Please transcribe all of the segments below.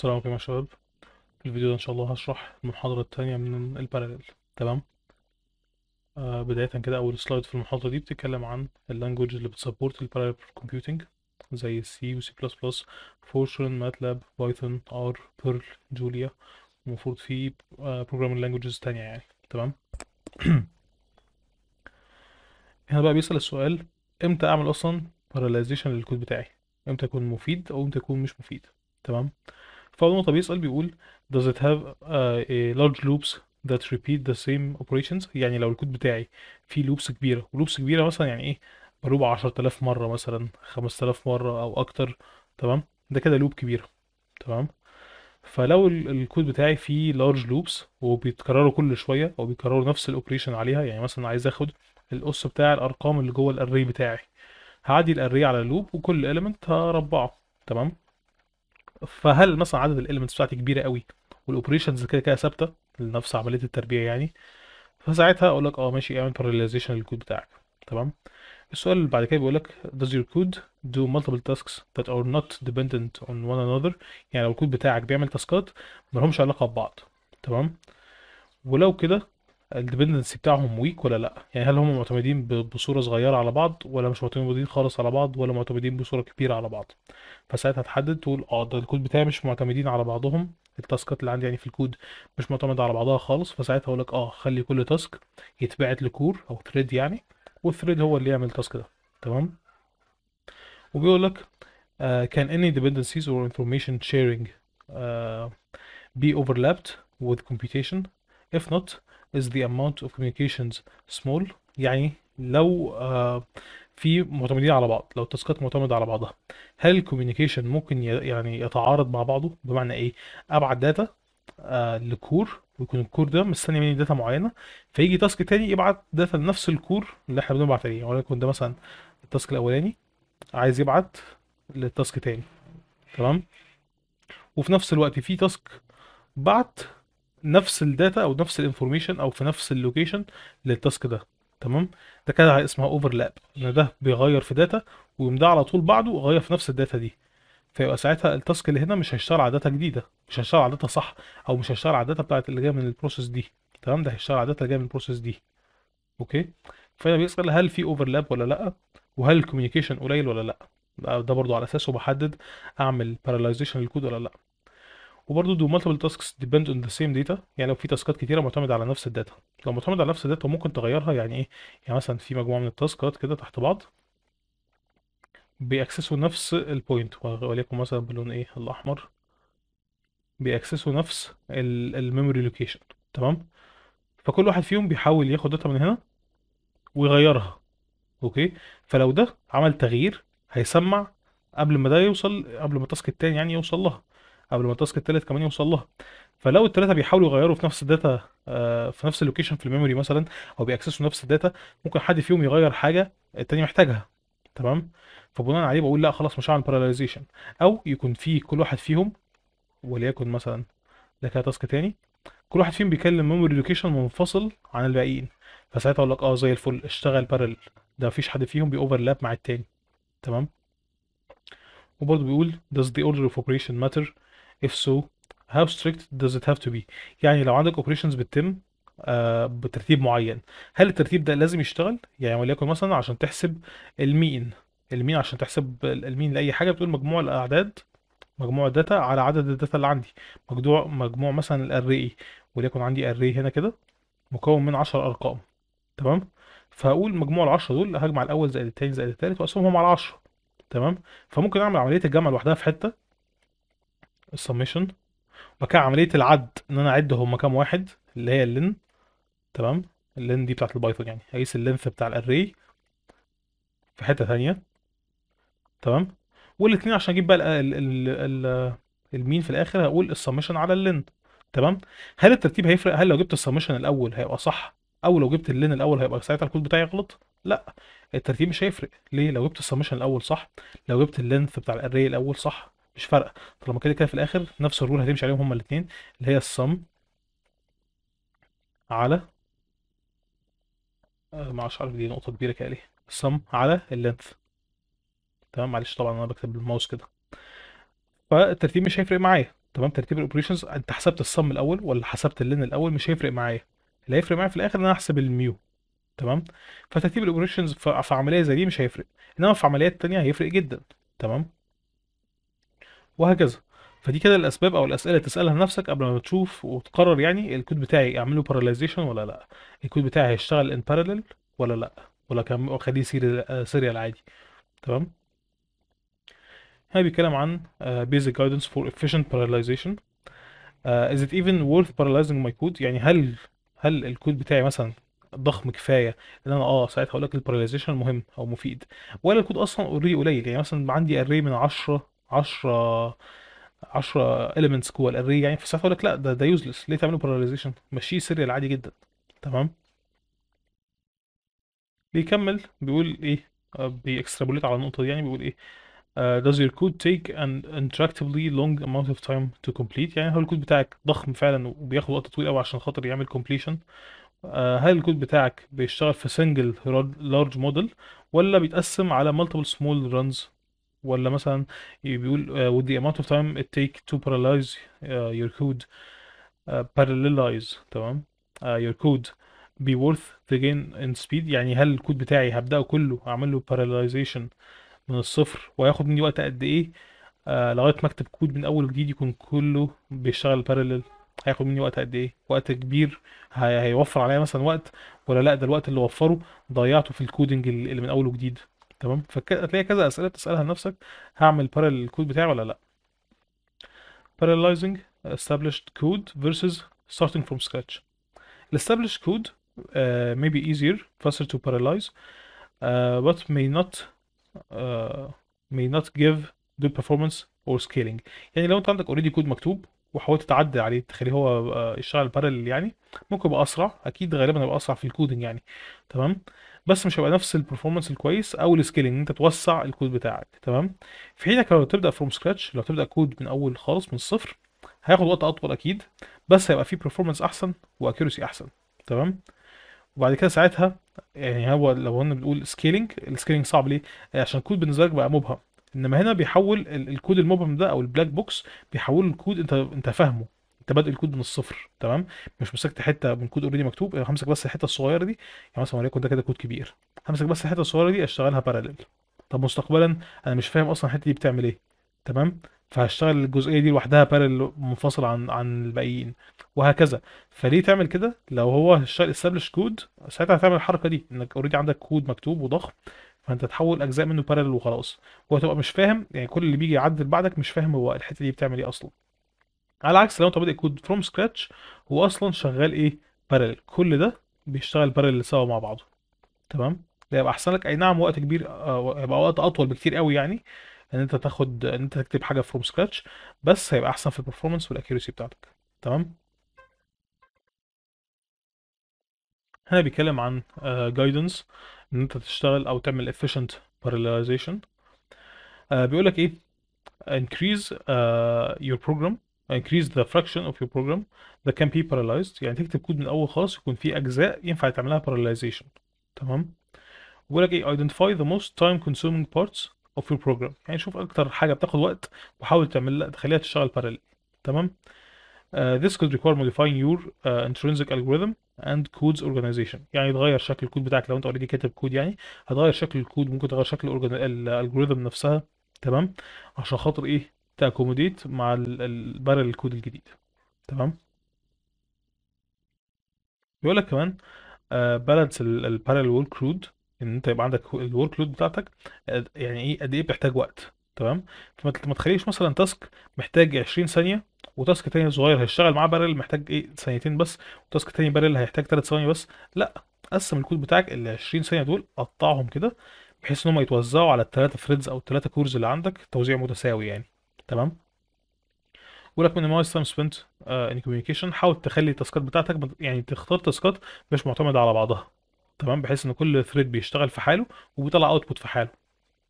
السلام عليكم يا شباب في الفيديو ده ان شاء الله هشرح المحاضرة التانية من الباراليل تمام آه بداية كده اول سلايد في المحاضرة دي بتتكلم عن اللانجوج اللي بتسبورت الباراليل كومبيوتنج زي سي وسي بلس بلس فورشن ماتلاب بايثون ار بيرل جوليا المفروض في بروجرامينج آه، لانجوجز تانية يعني تمام هنا بقى بيسأل السؤال امتى اعمل اصلا باراليزيشن للكود بتاعي امتى يكون مفيد او امتى يكون مش مفيد تمام فأول نقطة بيسأل بيقول does it have uh, a large loops that repeat the same operations يعني لو الكود بتاعي فيه لوبس كبيرة ولوبس كبيرة مثلا يعني ايه بلوب 10000 مرة مثلا 5000 مرة أو أكتر تمام ده كده لوب كبيرة تمام فلو الكود بتاعي فيه large loops وبيتكرروا كل شوية أو بيكرروا نفس الأوبريشن عليها يعني مثلا عايز آخد الأس بتاع الأرقام اللي جوه الأري بتاعي هعدي الأري على اللوب وكل element هربعه تمام فهل مثلا عدد الاليمنتس بتاعتي كبيره قوي والاوبريشنز كده كده ثابته لنفس عمليه التربيع يعني فساعتها اقول لك اه ماشي اعمل parallelization للكود بتاعك تمام السؤال اللي بعد كده بيقول لك does your code do multiple tasks that are not dependent on one another يعني لو الكود بتاعك بيعمل تاسكات مالهمش علاقه ببعض تمام ولو كده الديبندنسي بتاعهم ويك ولا لا يعني هل هم معتمدين بصوره صغيره على بعض ولا مش معتمدين خالص على بعض ولا معتمدين بصوره كبيره على بعض فساعتها هتحدد تقول اه ده الكود بتاعي مش معتمدين على بعضهم التاسكات اللي عندي يعني في الكود مش معتمده على بعضها خالص فساعتها اقول لك اه خلي كل تاسك يتبعت لكور او ثريد يعني والثريد هو اللي يعمل التاسك ده تمام وبيقول لك uh, can any dependencies or information sharing uh, be overlapped with computation if not is the amount of communications small يعني لو آه، في معتمدين على بعض لو التاسكات معتمده على بعضها هل الكوميونيكيشن ممكن يعني يتعارض مع بعضه بمعنى ايه ابعت داتا آه، لكور ويكون الكور ده مستني مني داتا معينه فيجي تاسك تاني يبعت داتا لنفس الكور اللي احنا بنبعت عليه ولكن ده مثلا التاسك الاولاني عايز يبعت للتاسك تاني تمام وفي نفس الوقت في تاسك بعت نفس الداتا او نفس الانفورميشن او في نفس اللوكيشن للتاسك ده تمام ده كده اسمها اوفرلاب ان ده بيغير في داتا ويقوم ده على طول بعده غير في نفس الداتا دي فيبقى ساعتها التاسك اللي هنا مش هيشتغل على داتا جديده مش هيشتغل على داتا صح او مش هيشتغل على داتا بتاعت اللي جايه من البروسيس دي تمام ده هيشتغل على داتا جايه من البروسيس دي اوكي فهنا بيسال هل في اوفرلاب ولا لا وهل الكوميونيكيشن قليل ولا لا ده برضو على اساسه بحدد اعمل باراليزيشن للكود ولا لا وبرضه دو مالتيبل تاسكس ديبند اون ذا سيم داتا يعني لو في تاسكات كتيره معتمده على نفس الداتا لو معتمد على نفس الداتا ممكن تغيرها يعني ايه يعني مثلا في مجموعه من التاسكات كده تحت بعض بيأكسسوا نفس البوينت وليكن مثلا باللون ايه الاحمر بيأكسسوا نفس الميموري لوكيشن تمام فكل واحد فيهم بيحاول ياخد داتا من هنا ويغيرها اوكي فلو ده عمل تغيير هيسمع قبل ما ده يوصل قبل ما التاسك التاني يعني يوصل لها قبل ما التاسك التالت كمان يوصل لها فلو التلاته بيحاولوا يغيروا في نفس الداتا آه، في نفس اللوكيشن في الميموري مثلا او بيأكسسوا نفس الداتا ممكن حد فيهم يغير حاجه التاني محتاجها تمام فبناء عليه بقول لا خلاص مش هعمل باراليزيشن او يكون في كل واحد فيهم وليكن مثلا ده كده تاسك تاني كل واحد فيهم بيكلم ميموري لوكيشن منفصل عن الباقيين فساعتها اقول لك اه زي الفل اشتغل بارل ده مفيش حد فيهم بيوفرلاب مع التاني تمام وبرضه بيقول does the order of operation matter if so how strict does it have to be يعني لو عندك operations بتتم آه بترتيب معين هل الترتيب ده لازم يشتغل يعني وليكن مثلا عشان تحسب المين المين عشان تحسب المين لاي حاجه بتقول مجموع الاعداد مجموع الداتا على عدد الداتا اللي عندي مجموع مجموع مثلا الاري وليكن عندي اري هنا كده مكون من 10 ارقام تمام فهقول مجموع ال 10 دول هجمع الاول زائد الثاني زائد الثالث واقسمهم على 10 تمام فممكن اعمل عمليه الجمع لوحدها في حته السميشن وكان عمليه العد ان انا اعد هم كام واحد اللي هي اللين تمام اللين دي بتاعت البايثون يعني اقيس اللينث بتاع الاري في حته ثانيه تمام والاثنين عشان اجيب بقى ال ال ال المين في الاخر هقول السميشن على اللين تمام هل الترتيب هيفرق هل لو جبت السميشن الاول هيبقى صح او لو جبت اللين الاول هيبقى ساعتها الكود بتاعي غلط لا الترتيب مش هيفرق ليه لو جبت السميشن الاول صح لو جبت اللينث بتاع الاري الاول صح مش فارقه طالما كده كده في الاخر نفس الرول هتمشي عليهم هما الاثنين اللي هي الصم على آه، ما اعرفش عارف دي نقطه كبيره كده ليه الصم على اللينث تمام معلش طبعا انا بكتب بالماوس كده فالترتيب مش هيفرق معايا تمام ترتيب الاوبريشنز انت حسبت الصم الاول ولا حسبت اللين الاول مش هيفرق معايا اللي هيفرق معايا في الاخر ان انا احسب الميو تمام فترتيب الاوبريشنز في عمليه زي دي مش هيفرق انما في عمليات ثانيه هيفرق جدا تمام وهكذا فدي كده الاسباب او الاسئله اللي تسالها لنفسك قبل ما تشوف وتقرر يعني الكود بتاعي اعمله باراليزيشن ولا لا الكود بتاعي هيشتغل ان باراليل ولا لا ولا كان اخليه سيريال سيريال عادي تمام هنا بيتكلم عن آه، basic guidance for efficient parallelization آه، is it even worth parallelizing my code يعني هل هل الكود بتاعي مثلا ضخم كفايه ان انا اه ساعتها هقول لك الباراليزيشن مهم او مفيد ولا الكود اصلا اوريدي قليل يعني مثلا عندي اري من 10 10 10 elements جوه الاري يعني فساعتها اقول لك لا ده ده يوزلس ليه تعمله parallelization مشيه سيريال عادي جدا تمام بيكمل بيقول ايه آه، بيكسترابوليت على النقطه دي يعني بيقول ايه Uh, does your code take an interactively long amount of time to complete يعني هل الكود بتاعك ضخم فعلا وبياخد وقت طويل قوي عشان خاطر يعمل completion uh, هل الكود بتاعك بيشتغل في single large model ولا بيتقسم على multiple small runs ولا مثلا بيقول آه, with the amount of time it take to parallelize آه, your code آه, parallelize تمام your code be worth the gain in speed يعني هل الكود بتاعي هبدأه كله أعمله parallelization من الصفر وياخد مني وقت قد إيه آه لغاية ما أكتب كود من أول وجديد يكون كله بيشتغل parallel هياخد مني وقت قد إيه وقت كبير هيوفر عليا مثلا وقت ولا لأ ده الوقت اللي وفره ضيعته في الكودنج اللي من أول وجديد تمام فتلاقي كذا اسئله بتسالها لنفسك هعمل بارل الكود بتاعي ولا لا parallelizing established code versus starting from scratch established code uh, may be easier faster to parallelize uh, but may not uh, may not give good performance or scaling يعني لو انت عندك already كود مكتوب وحاولت تعدي عليه تخليه هو آه، يشتغل بارلل يعني ممكن يبقى اسرع اكيد غالبا هيبقى اسرع في الكودنج يعني تمام بس مش هيبقى نفس البرفورمانس الكويس او السكيلنج انت توسع الكود بتاعك تمام في حينك لو تبدا فروم سكراتش لو تبدا كود من اول خالص من الصفر هياخد وقت اطول اكيد بس هيبقى فيه برفورمانس احسن واكيورسي احسن تمام وبعد كده ساعتها يعني هو لو قلنا بنقول سكيلنج السكيلنج صعب ليه عشان الكود بالنسبه لك بقى مبهم انما هنا بيحول الكود المبهم ده او البلاك بوكس بيحول الكود انت انت فاهمه تبادل الكود من الصفر تمام مش مسكت حته من كود اوريدي مكتوب يعني همسك بس الحته الصغيره دي يعني مثلا وليكن ده كده كود كبير همسك بس الحته الصغيره دي اشتغلها بارلل طب مستقبلا انا مش فاهم اصلا الحته دي بتعمل ايه تمام فهشتغل الجزئيه دي لوحدها بارل منفصل عن عن الباقيين وهكذا فليه تعمل كده لو هو اشتغل استبلش كود ساعتها هتعمل الحركه دي انك اوريدي عندك كود مكتوب وضخم فانت تحول اجزاء منه بارل وخلاص وهتبقى مش فاهم يعني كل اللي بيجي يعدل بعدك مش فاهم هو الحته دي بتعمل ايه اصلا على عكس لو انت بادئ كود فروم سكراتش هو اصلا شغال ايه بارل كل ده بيشتغل بارل سوا مع بعضه تمام ده يبقى احسن لك اي نعم وقت كبير آه، هيبقى وقت اطول بكتير قوي يعني ان انت تاخد ان انت تكتب حاجه فروم سكراتش بس هيبقى احسن في البرفورمانس والاكيورسي بتاعتك تمام هنا بيتكلم عن جايدنس آه، uh, ان انت تشتغل او تعمل efficient parallelization uh, بيقول لك ايه increase uh, your program increase the fraction of your program that can be parallelized يعني تكتب كود من الاول خالص يكون فيه اجزاء ينفع تعملها parallelization تمام بيقول لك ايه identify the most time consuming parts of your program يعني شوف اكتر حاجه بتاخد وقت وحاول تعمل تخليها تشتغل parallel تمام Uh, this could require modifying your uh, intrinsic algorithm and codes organization يعني تغير شكل الكود بتاعك لو انت اوريدي كاتب كود يعني هتغير شكل الكود ممكن تغير شكل الالجوريثم نفسها تمام عشان خاطر ايه تاكوموديت مع البارل كود الجديد تمام بيقول لك كمان بالانس البارل ورك لود ان انت يبقى عندك الورك لود بتاعتك يعني ايه قد ايه بتحتاج وقت تمام فما تخليش مثلا تاسك محتاج 20 ثانيه وتاسك تاني صغير هيشتغل معاه بارل محتاج ايه ثانيتين بس وتاسك تاني بارل هيحتاج 3 ثواني بس لا قسم الكود بتاعك ال 20 ثانيه دول قطعهم كده بحيث ان هم يتوزعوا على الثلاثه فريدز او الثلاثه كورز اللي عندك توزيع متساوي يعني تمام ولك من minimize time سبنت ان آه، in communication حاول تخلي التاسكات بتاعتك يعني تختار تاسكات مش معتمده على بعضها تمام بحيث ان كل ثريد بيشتغل في حاله وبيطلع اوتبوت في حاله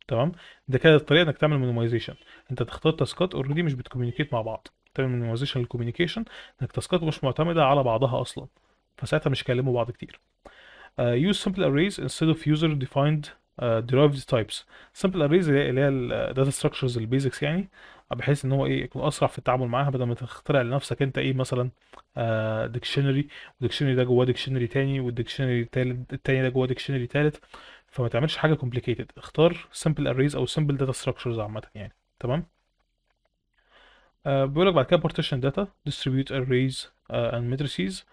تمام ده كده الطريقه انك تعمل مينيمايزيشن انت تختار تاسكات اوريدي مش بتكوميونيكيت مع بعض تعمل مينيمايزيشن للكوميونيكيشن انك تاسكات مش معتمده على بعضها اصلا فساعتها مش هيكلموا بعض كتير uh, use simple arrays instead of user defined آه، derived types simple arrays اللي هي ال data structures ال basics يعني بحيث ان هو ايه يكون اسرع في التعامل معاها بدل ما تخترع لنفسك انت ايه مثلا ديكشنري آه، والديكشنري ده جواه ديكشنري تاني والديكشنري التالت التاني ده جواه ديكشنري تالت فما تعملش حاجه كومبليكيتد اختار simple arrays او simple data structures عامه يعني تمام آه بيقول لك بعد كده partition data distribute arrays uh, and matrices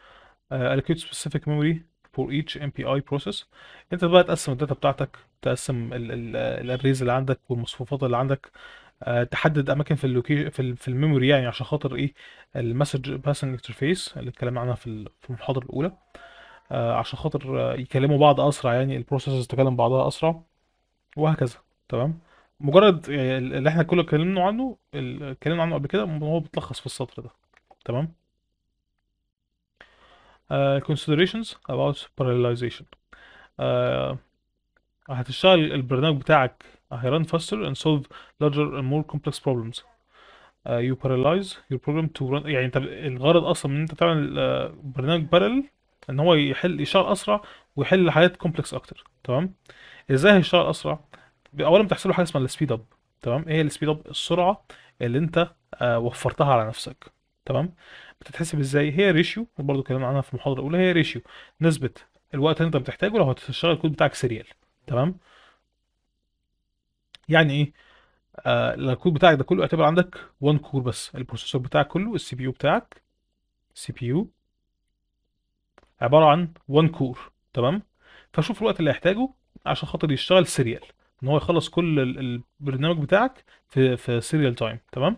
uh, allocate specific memory for each MPI process انت بقى تقسم الداتا بتاعتك تقسم الاريز اللي عندك والمصفوفات اللي عندك آه، تحدد اماكن في اللوكيشن في, في الميموري يعني عشان خاطر ايه المسج باسنج انترفيس اللي اتكلمنا عنها في في المحاضره الاولى آه، عشان خاطر آه، يكلموا بعض اسرع يعني البروسيسز تكلم بعضها اسرع وهكذا تمام مجرد يعني اللي احنا كله اتكلمنا عنه اتكلمنا عنه قبل كده هو بتلخص في السطر ده تمام آه، considerations about parallelization uh, هتشتغل البرنامج بتاعك هيرن faster and solve larger and more complex problems uh, you parallelize your program to run يعني انت الغرض اصلا من انت تعمل uh, برنامج بارل ان هو يحل يشتغل اسرع ويحل حاجات complex اكتر تمام ازاي هيشتغل اسرع اولا بتحصل له حاجه اسمها السبيد اب تمام ايه السبيد اب السرعه اللي انت وفرتها على نفسك تمام بتتحسب ازاي هي ريشيو برضه اتكلمنا عنها في المحاضره الاولى هي ريشيو نسبه الوقت اللي انت بتحتاجه لو هتشتغل الكود بتاعك سيريال تمام يعني ايه آه الكود بتاعك ده كله اعتبر عندك 1 كور بس البروسيسور بتاعك كله السي بي يو بتاعك سي بي يو عباره عن 1 كور تمام فشوف الوقت اللي هيحتاجه عشان خاطر يشتغل سيريال ان هو يخلص كل البرنامج بتاعك في في سيريال تايم تمام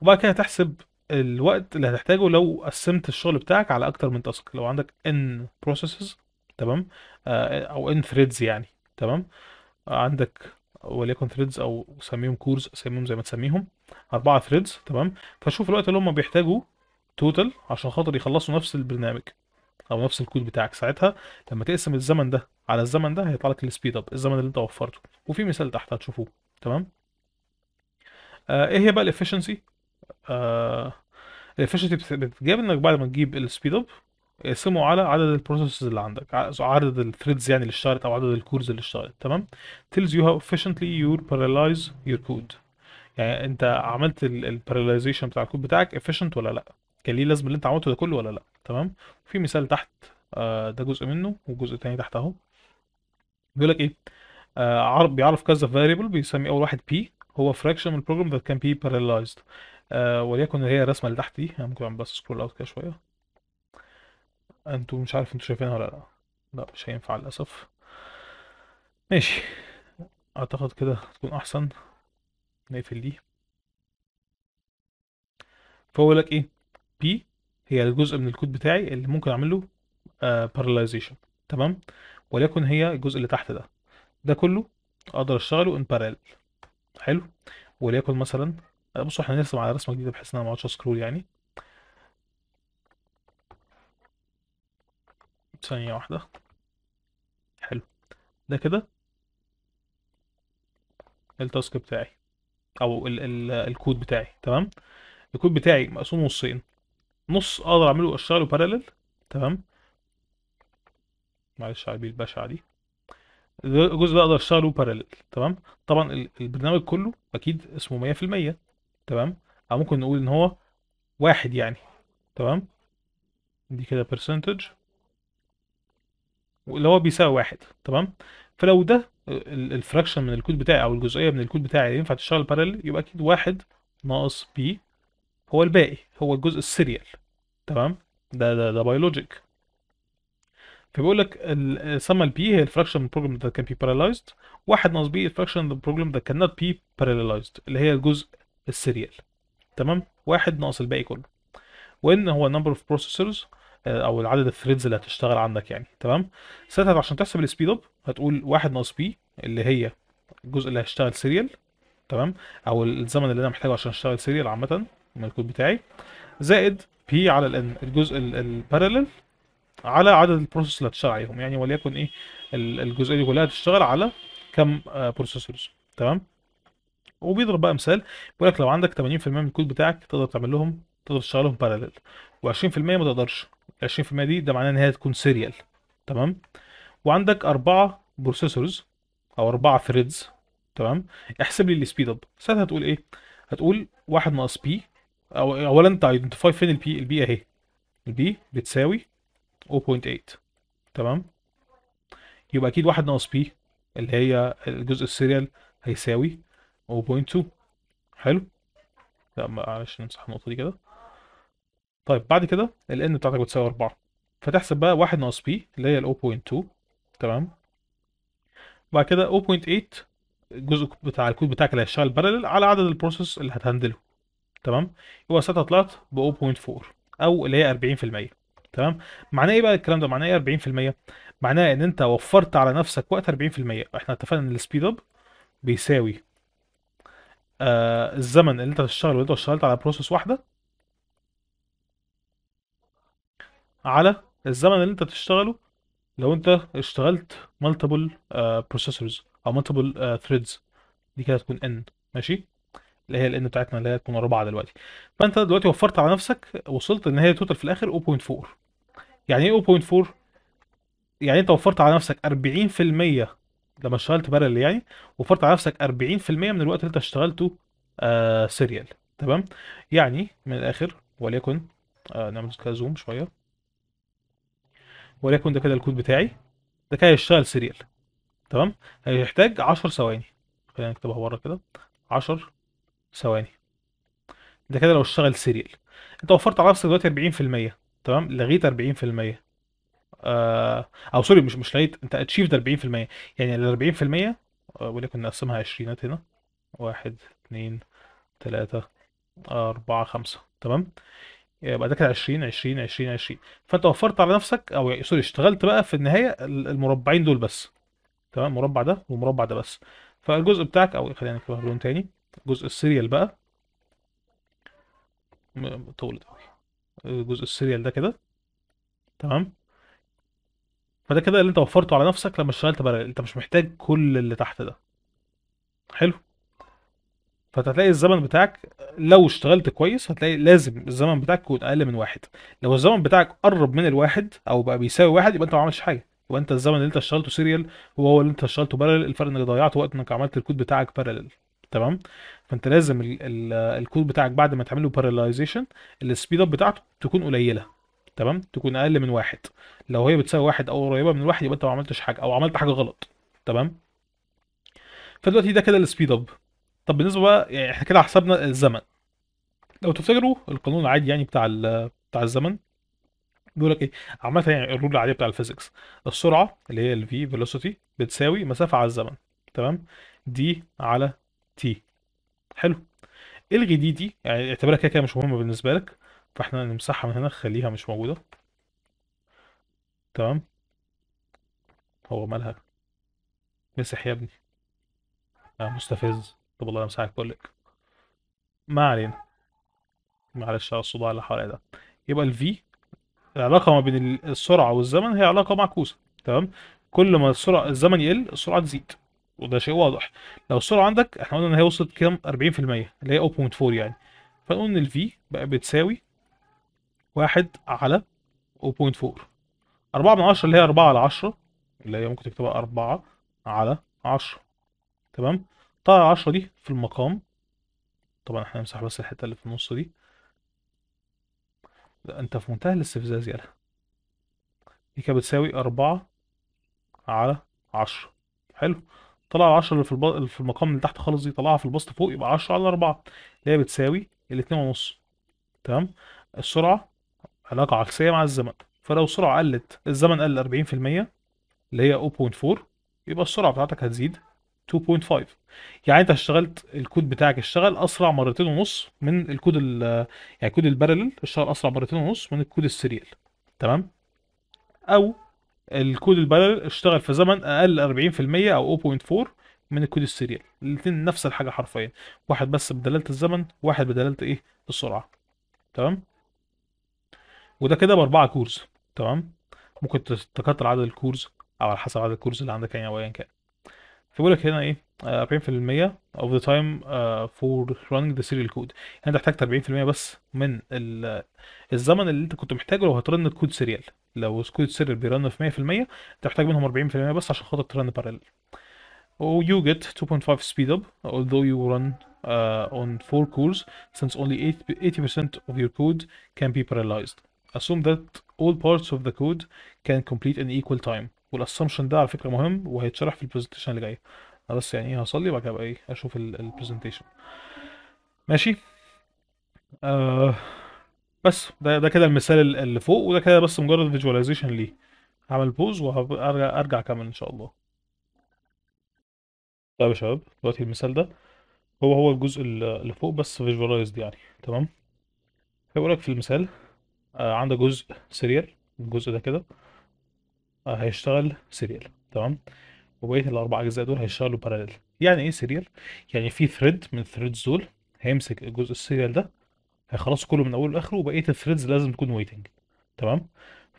وبعد كده هتحسب الوقت اللي هتحتاجه لو قسمت الشغل بتاعك على اكتر من تاسك لو عندك ان بروسيسز تمام آه، او ان ثريدز يعني تمام عندك وليكن ثريدز او سميهم كورز سميهم زي ما تسميهم اربعه ثريدز تمام فشوف الوقت اللي هم بيحتاجوه توتال عشان خاطر يخلصوا نفس البرنامج او نفس الكود بتاعك ساعتها لما تقسم الزمن ده على الزمن ده هيطلع لك السبيد اب الزمن اللي انت وفرته وفي مثال تحت هتشوفوه تمام آه ايه هي بقى الافشنسي آه الافشنت بتجيب انك بعد ما تجيب السبيد اب قسمه على عدد البروسيسز اللي عندك عدد الثريدز يعني اللي اشتغلت او عدد الكورز اللي اشتغلت تمام tells you how efficiently you parallelize your code يعني انت عملت الباراليزيشن بتاع الكود بتاعك efficient ولا لا كان يعني ليه لازم اللي انت عملته ده كله ولا لا تمام في مثال تحت آه، ده جزء منه وجزء تاني تحت اهو بيقول لك ايه آه بيعرف كذا variable بيسمي اول واحد p هو fraction من البروجرام that can be parallelized آه وليكن هي الرسمه اللي تحت دي انا يعني ممكن اعمل بس سكرول اوت كده شويه انتوا مش عارف انتوا شايفينها ولا لا لا مش هينفع للاسف ماشي اعتقد كده تكون احسن نقفل دي فهو لك ايه بي هي الجزء من الكود بتاعي اللي ممكن اعمل له باراليزيشن تمام وليكن هي الجزء اللي تحت ده ده كله اقدر اشتغله ان بارال حلو وليكن مثلا أه، بصوا احنا هنرسم على رسمة جديدة بحيث ان انا ما اقعدش اسكرول يعني ثانية واحدة حلو ده كده التاسك بتاعي او ال ال الكود بتاعي تمام الكود بتاعي مقسوم نصين نص اقدر اعمله اشتغله بارلل تمام معلش على البي البشعة دي الجزء ده اقدر اشتغله بارلل تمام طبعا البرنامج كله اكيد اسمه 100% تمام او ممكن نقول ان هو واحد يعني تمام دي كده برسنتج اللي هو بيساوي واحد تمام فلو ده الفراكشن من الكود بتاعي او الجزئيه من الكود بتاعي اللي ينفع تشتغل بارل يبقى اكيد واحد ناقص بي هو الباقي هو الجزء السيريال تمام ده ده ده بايولوجيك فبيقول لك سما البي هي الفراكشن من البروجرام that كان بي parallelized واحد ناقص بي الفراكشن من البروجرام كان نوت بي parallelized اللي هي الجزء السيريال تمام واحد ناقص الباقي كله وان هو نمبر اوف بروسيسورز او العدد الثريدز اللي هتشتغل عندك يعني تمام ساعتها عشان تحسب السبيد اب هتقول واحد ناقص بي اللي هي الجزء اللي هيشتغل سيريال تمام او الزمن اللي انا محتاجه عشان اشتغل سيريال عامه من الكود بتاعي زائد بي على الان الجزء البارلل على عدد البروسيسورز اللي هتشتغل عليهم يعني وليكن ايه الجزئيه دي كلها هتشتغل على كم بروسيسورز آه، تمام وبيضرب بقى مثال بيقول لك لو عندك 80% من الكود بتاعك تقدر تعمل لهم تقدر تشتغلهم بارلل و20% ما تقدرش ال 20% دي ده معناه ان هي تكون سيريال تمام وعندك اربعه بروسيسورز او اربعه ثريدز تمام احسب لي السبيد اب ساعتها هتقول ايه هتقول 1 ناقص بي او اولا انت ايدنتيفاي فين البي البي اهي البي بتساوي 0.8 تمام يبقى اكيد 1 ناقص بي اللي هي الجزء السيريال هيساوي 0.2 حلو لا معلش نمسح النقطه دي كده طيب بعد كده ال n بتاعتك بتساوي 4 فتحسب بقى 1 ناقص p اللي هي ال 0.2 تمام بعد كده 0.8 الجزء بتاع الكود بتاعك اللي هيشتغل بارلل على عدد البروسيس اللي هتهندله تمام يبقى ساعتها طلعت ب 0.4 او اللي هي 40% تمام معناه ايه بقى الكلام ده معناه ايه 40% معناه ان انت وفرت على نفسك وقت 40% احنا اتفقنا ان السبيد اب بيساوي آه الزمن اللي انت بتشتغل انت اشتغلت على بروسيس واحده على الزمن اللي انت بتشتغله لو انت اشتغلت مالتيبل آه، بروسيسورز او مالتيبل آه، ثريدز دي كده تكون ان ماشي اللي هي الان بتاعتنا اللي هي تكون 4 دلوقتي فانت دلوقتي وفرت على نفسك وصلت ان هي توتال في الاخر 0.4 يعني ايه 0.4 يعني انت وفرت على نفسك 40% لما اشتغلت بارل يعني وفرت على نفسك 40% من الوقت اللي انت اشتغلته آه سيريال تمام يعني من الاخر وليكن آه نعمل كده زوم شويه وليكن ده كده الكود بتاعي ده كده هيشتغل سيريال تمام هيحتاج 10 ثواني خلينا نكتبها بره كده 10 ثواني ده كده لو اشتغل سيريال انت وفرت على نفسك دلوقتي 40% تمام لغيت 40% آه، او سوري مش مش لقيت انت اتشيفد 40% يعني ال 40% آه، وليكن نقسمها عشرينات هنا 1 2 3 4 5 تمام يبقى ده كده 20 20 20 20 فانت وفرت على نفسك او يعني سوري اشتغلت بقى في النهايه المربعين دول بس تمام المربع ده والمربع ده بس فالجزء بتاعك او خلينا نكتبها بلون تاني جزء السيريال بقى طولت قوي الجزء السيريال ده كده تمام فده كده اللي انت وفرته على نفسك لما اشتغلت بارلل انت مش محتاج كل اللي تحت ده حلو فهتلاقي الزمن بتاعك لو اشتغلت كويس هتلاقي لازم الزمن بتاعك يكون اقل من واحد لو الزمن بتاعك قرب من الواحد او بقى بيساوي واحد يبقى انت ما عملتش حاجه يبقى انت الزمن اللي انت اشتغلته سيريال هو هو اللي انت اشتغلته بارلل الفرق انك ضيعت وقت انك عملت الكود بتاعك بارلل تمام فانت لازم الكود بتاعك بعد ما تعمله بارلايزيشن السبيد اب بتاعته تكون قليله تمام تكون اقل من واحد لو هي بتساوي واحد او قريبه من واحد يبقى انت ما عملتش حاجه او عملت حاجه غلط تمام فدلوقتي ده كده السبيد اب طب بالنسبه بقى يعني احنا كده حسبنا الزمن لو تفتكروا القانون العادي يعني بتاع بتاع الزمن بيقول لك ايه عامه يعني الرول العاديه بتاع الفيزيكس السرعه اللي هي الفي فيلوسيتي بتساوي مسافه على الزمن تمام دي على تي حلو إيه الغي دي دي يعني اعتبرها كده كده مش مهمه بالنسبه لك فاحنا نمسحها من هنا نخليها مش موجودة تمام هو مالها مسح يا ابني آه مستفز طب والله امسحك كلك ما علينا معلش على الصداع اللي حواليا ده يبقى الفي العلاقة ما بين السرعة والزمن هي علاقة معكوسة تمام كل ما السرعة الزمن يقل السرعة تزيد وده شيء واضح لو السرعة عندك احنا قلنا ان هي وصلت كام 40% اللي هي 0.4 يعني فنقول ان الفي بقى بتساوي واحد على 0.4 أربعة من عشرة اللي هي أربعة على عشرة اللي هي ممكن تكتبها أربعة على عشرة تمام طبعا عشرة دي في المقام طبعا احنا نمسح بس الحتة اللي في النص دي لا انت في منتهى الاستفزاز يالا دي كانت بتساوي أربعة على عشرة حلو طلع العشرة اللي في, الب... في المقام اللي تحت خالص دي طلعها في البسط فوق يبقى عشرة على أربعة اللي هي بتساوي الاتنين ونص تمام السرعة علاقة عكسية مع الزمن فلو السرعة قلت الزمن قل 40% اللي هي 0.4 يبقى السرعة بتاعتك هتزيد 2.5 يعني انت اشتغلت الكود بتاعك اشتغل اسرع مرتين ونص من الكود ال يعني كود البارلل اشتغل اسرع مرتين ونص من الكود السيريال تمام او الكود البارلل اشتغل في زمن اقل 40% او 0.4 من الكود السيريال الاثنين نفس الحاجه حرفيا واحد بس بدلاله الزمن واحد بدلاله ايه السرعه تمام وده كده باربعه كورس تمام ممكن تكتر عدد الكورس او على حسب عدد الكورس اللي عندك يعني او ايا كان فبيقول لك هنا ايه 40% آه، of the time آه، for running the serial code يعني انت محتاج 40% بس من الزمن اللي انت كنت محتاجه لو هترن الكود سيريال لو الكود سيريال بيرن في 100% انت محتاج منهم 40% بس عشان خاطر ترن بارلل و oh, you get 2.5 speed up although you run uh, on 4 cores since only 80% of your code can be parallelized assume that all parts of the code can complete in equal time والassumption ده على فكره مهم وهيتشرح في البرزنتيشن اللي جاي انا بس يعني ايه هصلي وبعد كده ابقى ايه اشوف البرزنتيشن ماشي آه بس ده ده كده المثال اللي فوق وده كده بس مجرد فيجواليزيشن ليه هعمل بوز وارجع ارجع اكمل ان شاء الله طيب يا شباب دلوقتي المثال ده هو هو الجزء اللي فوق بس فيجواليزد يعني تمام ايه لك في المثال آه، عندك جزء سيريال الجزء ده كده آه، هيشتغل سيريال تمام وبقيه الاربع اجزاء دول هيشتغلوا باراليل يعني ايه سيريال يعني في ثريد من الثريدز دول هيمسك الجزء السيريال ده هيخلص كله من اوله لاخره وبقيه الثريدز لازم تكون ويتنج تمام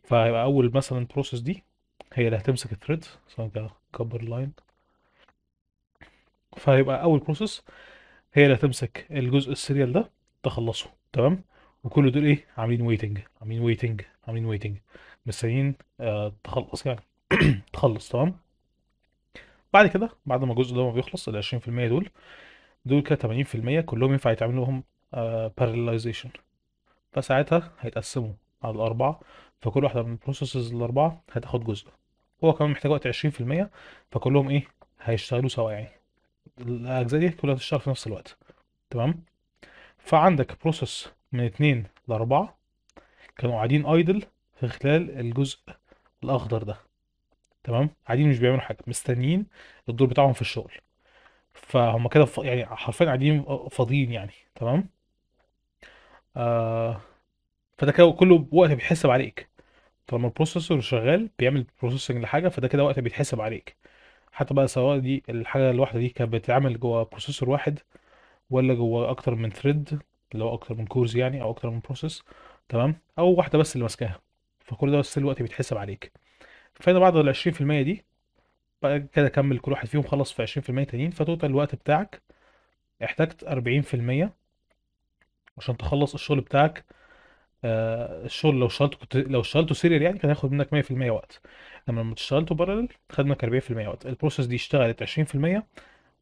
فهيبقى اول مثلا بروسيس دي هي اللي هتمسك الثريد كبر اللاين فهيبقى اول بروسيس هي اللي هتمسك الجزء السيريال ده تخلصه تمام وكل دول ايه عاملين ويتنج عاملين ويتنج عاملين ويتنج مستنيين آه تخلص يعني تخلص تمام بعد كده بعد ما الجزء ده ما بيخلص ال 20% دول دول كده 80% كلهم ينفع يتعمل لهم آه فساعتها هيتقسموا على الأربعة فكل واحدة من البروسيسز الأربعة هتاخد جزء هو كمان محتاج وقت 20% فكلهم إيه هيشتغلوا سوا يعني الأجزاء دي كلها هتشتغل في نفس الوقت تمام فعندك بروسيس من اتنين لأربعة كانوا قاعدين ايدل في خلال الجزء الأخضر ده تمام قاعدين مش بيعملوا حاجة مستنيين الدور بتاعهم في الشغل فهم كده ف... يعني حرفيا قاعدين فاضيين يعني تمام آه فده كده كله وقت بيتحسب عليك طالما البروسيسور شغال بيعمل بروسيسنج لحاجه فده كده وقت بيتحسب عليك حتى بقى سواء دي الحاجه الواحده دي كانت بتتعمل جوه بروسيسور واحد ولا جوه اكتر من ثريد اللي هو اكتر من كورس يعني او اكتر من بروسيس تمام او واحده بس اللي ماسكاها فكل ده بس الوقت بيتحسب عليك فانا بعد ال 20% دي بقى كده كمل كل واحد فيهم خلص في 20% تانيين فتوتال الوقت بتاعك احتاجت 40% عشان تخلص الشغل بتاعك آه الشغل لو اشتغلته كنت لو اشتغلته سيريال يعني كان هياخد منك 100% وقت لما لما اشتغلته بارلل خد منك 40% وقت البروسيس دي اشتغلت 20%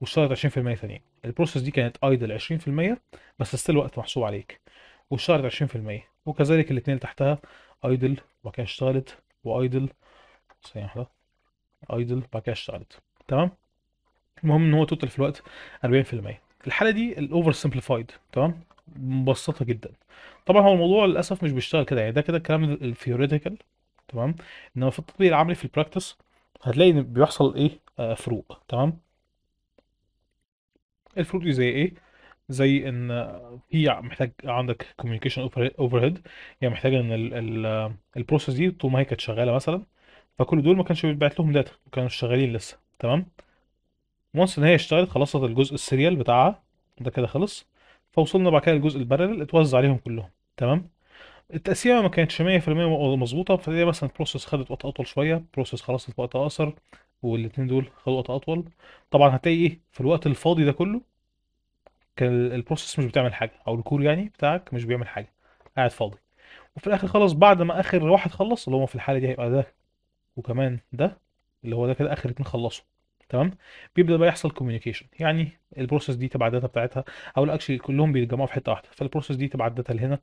واشتغلت 20% ثانيين البروسيس دي كانت ايدل 20% بس ستيل وقت محسوب عليك واشتغلت 20% وكذلك الاثنين تحتها ايدل وبعد كده اشتغلت وايدل ثانيه واحده ايدل وبعد كده اشتغلت تمام المهم ان هو توتال في الوقت 40% الحاله دي الاوفر سمبليفايد تمام مبسطه جدا طبعا هو الموضوع للاسف مش بيشتغل كده يعني ده كده الكلام الثيوريتيكال تمام انما في التطبيق العملي في البراكتس هتلاقي ان بيحصل ايه آه فروق تمام الفروق دي زي ايه زي ان في محتاج عندك كوميونيكيشن اوفر هيد يعني محتاج ان البروسيس دي طول ما هي كانت شغاله مثلا فكل دول ما كانش بيتبعت لهم داتا كانوا شغالين لسه تمام وانس ان هي اشتغلت خلصت الجزء السيريال بتاعها ده كده خلص فوصلنا بعد كده للجزء البارلل اتوزع عليهم كلهم تمام التقسيمه ما كانتش 100% مظبوطه فدي مثلا بروسيس خدت وقت اطول شويه بروسيس خلصت وقت اقصر والاتنين دول خدوا وقت اطول طبعا هتلاقي ايه في الوقت الفاضي ده كله كان البروسيس مش بتعمل حاجه او الكور يعني بتاعك مش بيعمل حاجه قاعد فاضي وفي الاخر خلاص بعد ما اخر واحد خلص اللي هو في الحاله دي هيبقى ده وكمان ده اللي هو ده كده اخر اتنين خلصوا تمام بيبدا بقى يحصل كوميونيكيشن يعني البروسيس دي تبع الداتا بتاعتها او الاكشن كلهم بيتجمعوا في حته واحده فالبروسيس دي تبع الداتا لهنا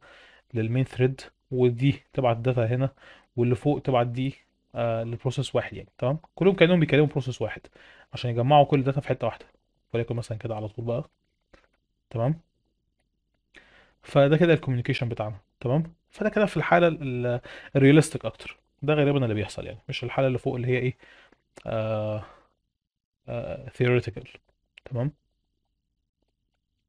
للمين ثريد ودي تبع الداتا هنا واللي فوق تبع دي آه لبروسيس واحد يعني تمام كلهم كانهم بيكلموا بروسيس واحد عشان يجمعوا كل الداتا في حته واحده وليكن مثلا كده على طول بقى تمام فده كده الكوميونيكيشن بتاعنا تمام فده كده في الحاله الرياليستيك اكتر ده غالبا اللي بيحصل يعني مش الحاله اللي فوق اللي هي ايه آه آه theoretical تمام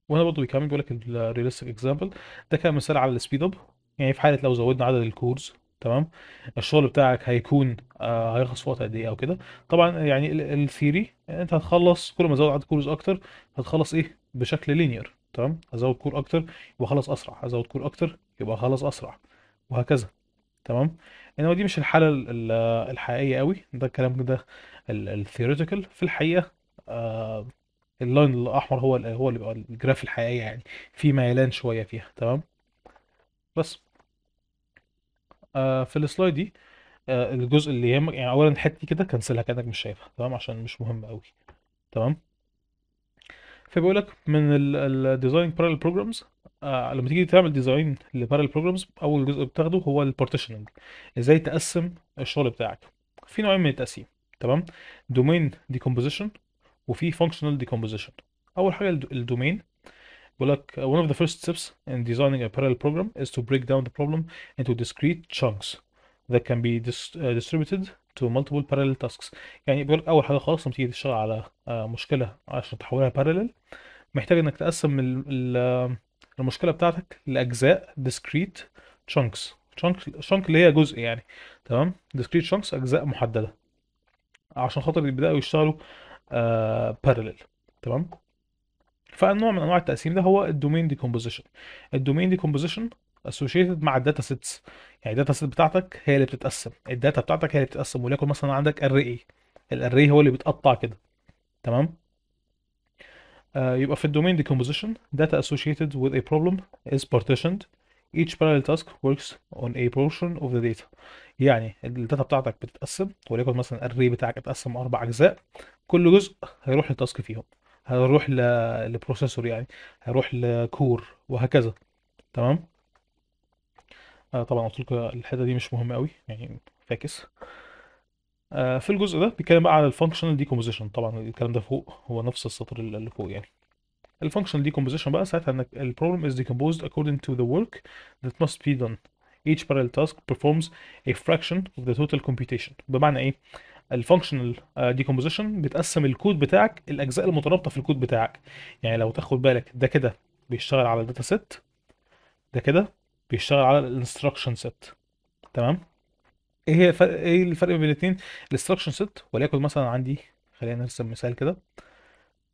وهنا برضه بيكمل بيقول لك الرياليستيك اكزامبل ده كان مثال على السبيد اب يعني في حاله لو زودنا عدد الكورز تمام الشغل بتاعك هيكون آه هيخلص في وقت قد ايه او كده طبعا يعني الثيري انت هتخلص كل ما تزود عدد كورز اكتر هتخلص ايه بشكل لينير تمام ازود كور اكتر يبقى اخلص اسرع ازود كور اكتر يبقى اخلص اسرع وهكذا تمام انما دي مش الحاله الحقيقيه قوي ده الكلام ده الثيوريتيكال في الحقيقه آه اللاين الاحمر هو هو اللي بيبقى الجراف الحقيقي يعني في ميلان شويه فيها تمام بس آه، في السلايد دي آه، الجزء اللي يهمك يعني اولا الحته دي كده كنسلها كانك مش شايفها تمام عشان مش مهم قوي تمام فبيقول لك من الديزاين بارل بروجرامز لما تيجي تعمل ديزاين لبارل بروجرامز اول جزء بتاخده هو البارتيشننج ازاي تقسم الشغل بتاعك في نوعين من التقسيم تمام دومين ديكومبوزيشن وفي فانكشنال ديكومبوزيشن اول حاجه الدومين بيقول لك one of the first steps in designing a parallel program is to break down the problem into discrete chunks that can be dis uh, distributed to multiple parallel tasks يعني بيقول لك اول حاجه خالص لما تيجي تشتغل على مشكله عشان تحولها parallel محتاج انك تقسم المشكله بتاعتك لاجزاء discrete chunks chunk chunk اللي هي جزء يعني تمام discrete chunks اجزاء محدده عشان خاطر يبداوا يشتغلوا parallel تمام فالنوع من انواع التقسيم ده هو الدومين ديكومبوزيشن الدومين ديكومبوزيشن اسوشيتد مع الداتا سيتس يعني الداتا سيت بتاعتك هي اللي بتتقسم الداتا بتاعتك هي اللي بتتقسم وليكن مثلا عندك اري الاري هو اللي بيتقطع كده تمام آه، يبقى في الدومين ديكومبوزيشن data associated with a problem is partitioned each parallel task works on a portion of the data يعني الداتا بتاعتك بتتقسم وليكن مثلا الري بتاعك اتقسم اربع اجزاء كل جزء هيروح لتاسك فيهم هروح للبروسيسور يعني هروح لكور وهكذا تمام آه طبعا قلت لكم الحته دي مش مهمه قوي يعني فاكس آه في الجزء ده بيتكلم بقى على الفانكشنال ديكومبوزيشن طبعا الكلام ده فوق هو نفس السطر اللي فوق يعني الفانكشنال ديكومبوزيشن بقى ساعتها انك البروبلم is decomposed according to the work that must be done each parallel task performs a fraction of the total computation بمعنى ايه الفانكشنال آه، ديكومبوزيشن بتقسم الكود بتاعك الاجزاء المترابطه في الكود بتاعك يعني لو تاخد بالك ده كده بيشتغل على الداتا سيت ده كده بيشتغل على الانستراكشن سيت تمام ايه هي الفرق ايه الفرق بين الاثنين الانستراكشن سيت وليكن مثلا عندي خلينا نرسم مثال كده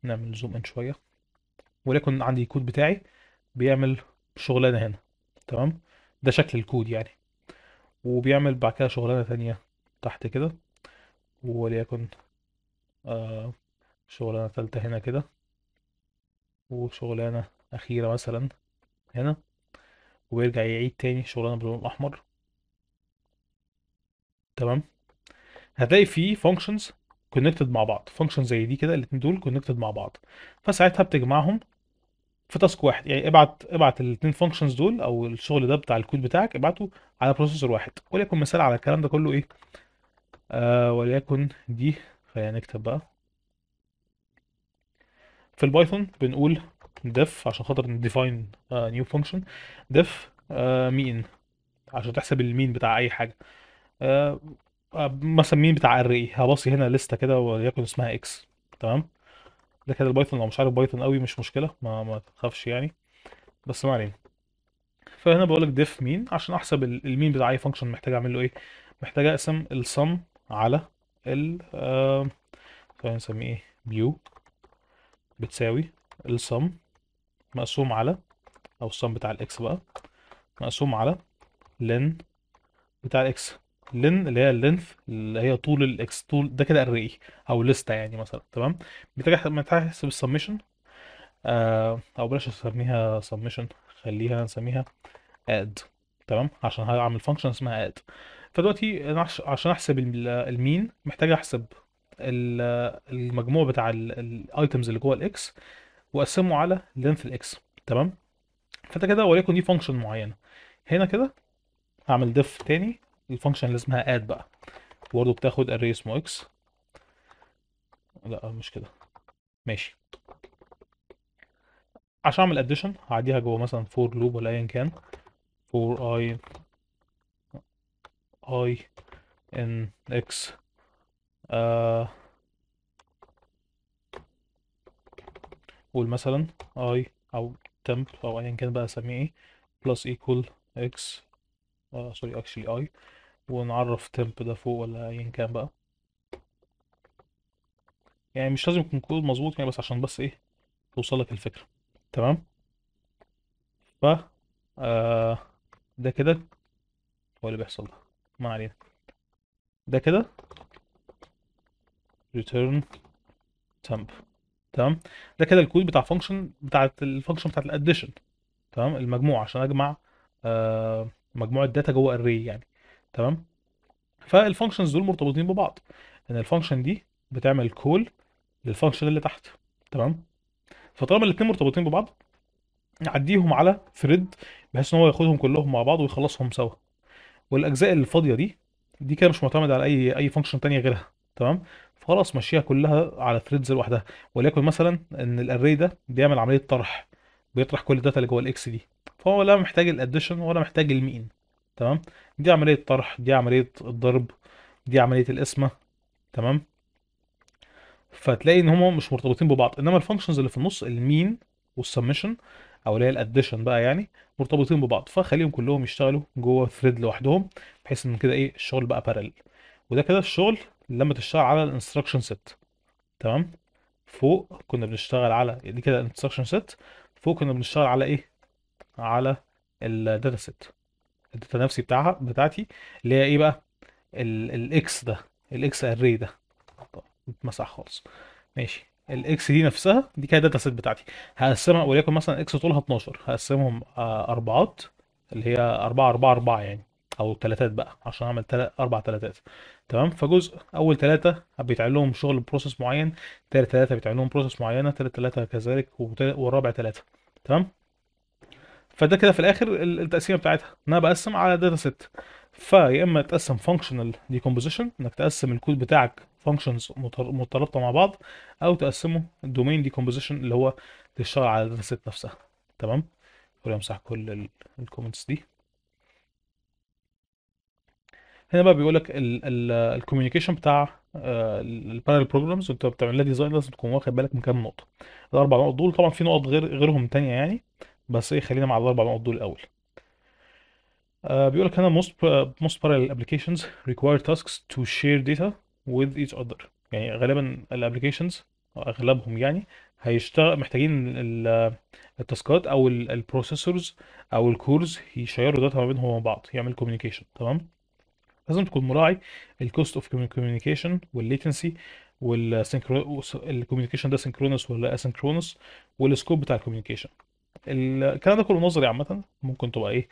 نعمل زوم ان شويه وليكن عندي الكود بتاعي بيعمل شغلانه هنا تمام ده شكل الكود يعني وبيعمل بعد كده شغلانه ثانيه تحت كده وليكن آه شغلانة تالتة هنا كده وشغلانة أخيرة مثلا هنا ويرجع يعيد تاني شغلانة باللون الأحمر تمام هتلاقي فيه functions connected مع بعض functions زي دي كده الاتنين دول connected مع بعض فساعتها بتجمعهم في تاسك واحد يعني ابعت ابعت الاثنين فانكشنز دول او الشغل ده بتاع الكود بتاعك ابعته على بروسيسور واحد وليكن مثال على الكلام ده كله ايه آه وليكن دي خلينا نكتب بقى في البايثون بنقول def عشان خاطر نديفاين نيو فانكشن def مين آه، عشان تحسب المين بتاع اي حاجه آه, آه، مثلا مين بتاع ار اي هبصي هنا لسته كده وليكن اسمها اكس تمام ده كده البايثون لو مش عارف بايثون قوي مش مشكله ما ما تخافش يعني بس ما علينا فهنا بقول لك ديف مين عشان احسب المين بتاع اي فانكشن محتاج اعمل له ايه محتاج اقسم السم على ال خلينا نسميه ايه بيو بتساوي الصم مقسوم على او الصم بتاع الاكس بقى مقسوم على لين بتاع الاكس لين اللي هي اللينث اللي هي طول الاكس طول ده كده الري او لستة يعني مثلا تمام بتحسب السميشن آه او بلاش نسميها سميشن خليها نسميها اد تمام عشان هعمل فانكشن اسمها اد فدلوقتي انا عشان احسب المين محتاج احسب المجموع بتاع الايتمز اللي جوه الاكس واقسمه على لينث الاكس تمام فده كده وليكن دي فانكشن معينه هنا كده هعمل ديف تاني الفانكشن اللي اسمها اد بقى برضه بتاخد اري اسمه اكس لا مش كده ماشي عشان اعمل اديشن هعديها جوه مثلا فور لوب ولا ايا كان فور اي i ان x آه قول مثلا i او temp او ايا كان بقى اسميه ايه plus equal x آه، sorry actually i ونعرف temp ده فوق ولا ايا كان بقى يعني مش لازم يكون كود مظبوط يعني بس عشان بس ايه توصلك الفكره تمام ف آه ده كده هو اللي بيحصل ده ما علينا ده كده return temp تمام ده كده الكود بتاع فانكشن بتاعت الفانكشن بتاعت الاديشن تمام المجموع عشان اجمع مجموع آه، مجموعه داتا جوه array يعني تمام فالفانكشنز دول مرتبطين ببعض ان الفانكشن دي بتعمل كول للفانكشن اللي تحت تمام فطالما الاثنين مرتبطين ببعض نعديهم على ثريد بحيث ان هو ياخدهم كلهم مع بعض ويخلصهم سوا والاجزاء الفاضيه دي دي كده مش معتمده على اي اي فانكشن تانية غيرها تمام فخلاص مشيها كلها على ثريدز لوحدها ولكن مثلا ان الاري ده بيعمل عمليه طرح بيطرح كل الداتا اللي جوه الاكس دي فهو لا محتاج الاديشن ولا محتاج المين تمام دي عمليه طرح دي عمليه الضرب دي عمليه القسمه تمام فتلاقي ان هم مش مرتبطين ببعض انما الفانكشنز اللي في النص المين والسمشن او اللي هي الاديشن بقى يعني مرتبطين ببعض فخليهم كلهم يشتغلوا جوه ثريد لوحدهم بحيث ان كده ايه الشغل بقى بارل وده كده الشغل لما تشتغل على الانستراكشن سيت تمام فوق كنا بنشتغل على دي كده الانستراكشن سيت فوق كنا بنشتغل على ايه على الداتا سيت الداتا نفسي بتاعها بتاعتي اللي هي ايه بقى الاكس ده الاكس اري ده اتمسح خالص ماشي الاكس دي نفسها دي كده الداتا سيت بتاعتي هقسمها وليكن مثلا اكس طولها 12 هقسمهم آه، اربعات اللي هي 4 4 4 يعني او ثلاثات بقى عشان اعمل تلات اربع ثلاثات تمام فجزء اول ثلاثه بيتعمل لهم شغل بروسيس معين ثالث ثلاثه بيتعمل لهم بروسيس معينه ثالث ثلاثه كذلك والرابع ثلاثه تمام فده كده في الاخر التقسيمه بتاعتها ان انا بقسم على داتا سيت فيا اما تقسم فانكشنال ديكومبوزيشن انك تقسم الكود بتاعك فانكشنز مترابطه مع بعض او تقسمه الدومين دي كومبوزيشن اللي هو تشتغل على الداتا سيت نفسها تمام خلينا امسح كل الكومنتس دي هنا بقى بيقول لك الكوميونيكيشن بتاع آه، البارل بروجرامز وانت بتعمل لها ديزاين لازم تكون واخد بالك من كام نقطه الاربع نقط دول طبعا في نقط غير غيرهم ثانيه يعني بس ايه خلينا مع الاربع نقط دول الاول آه، بيقول لك هنا most most parallel applications require tasks to share data with each other يعني غالبا الابلكيشنز اغلبهم يعني هيشتغل محتاجين التاسكات او البروسيسورز او الكورز يشيروا داتا ما بينهم وما بعض يعمل كوميونيكيشن تمام لازم تكون مراعي الكوست اوف كوميونيكيشن والليتنسي والكوميونيكيشن ده سنكرونس ولا اسنكرونس والسكوب بتاع الكوميونيكيشن الكلام ده كله نظري عامه ممكن تبقى ايه